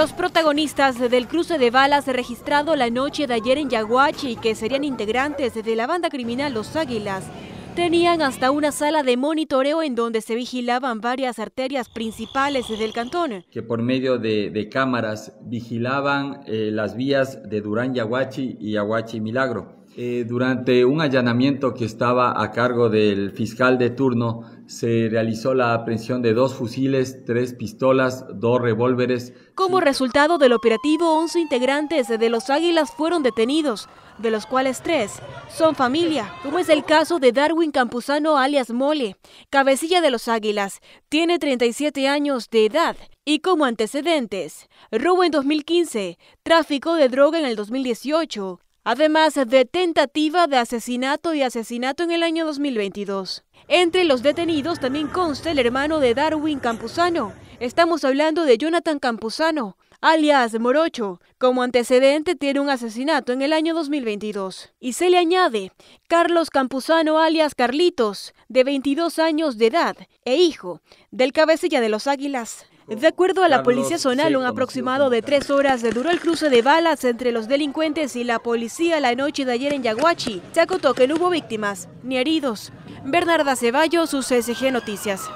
Los protagonistas del cruce de balas registrado la noche de ayer en Yaguachi, que serían integrantes de la banda criminal Los Águilas, tenían hasta una sala de monitoreo en donde se vigilaban varias arterias principales del cantón. Que por medio de, cámaras vigilaban eh, las vías de Durán Yaguachi y Yaguachi Milagro. Eh, durante un allanamiento que estaba a cargo del fiscal de turno, se realizó la aprehensión de dos fusiles, tres pistolas, dos revólveres. Como resultado del operativo, 11 integrantes de los Águilas fueron detenidos, de los cuales tres son familia, como es el caso de Darwin Campuzano alias Mole, cabecilla de los Águilas, tiene 37 años de edad y como antecedentes, robo en 2015, tráfico de droga en el 2018, además de tentativa de asesinato y asesinato en el año 2022. Entre los detenidos también consta el hermano de Darwin Campuzano. Estamos hablando de Jonathan Campuzano, alias Morocho. Como antecedente tiene un asesinato en el año 2022. Y se le añade Carlos Campuzano, alias Carlitos, de 22 años de edad e hijo del cabecilla de los Águilas. De acuerdo a la policía zonal, un aproximado de tres horas duró el cruce de balas entre los delincuentes y la policía la noche de ayer en Yaguachi. Se acotó que no hubo víctimas ni heridos. Bernarda Ceballos, UCSG Noticias.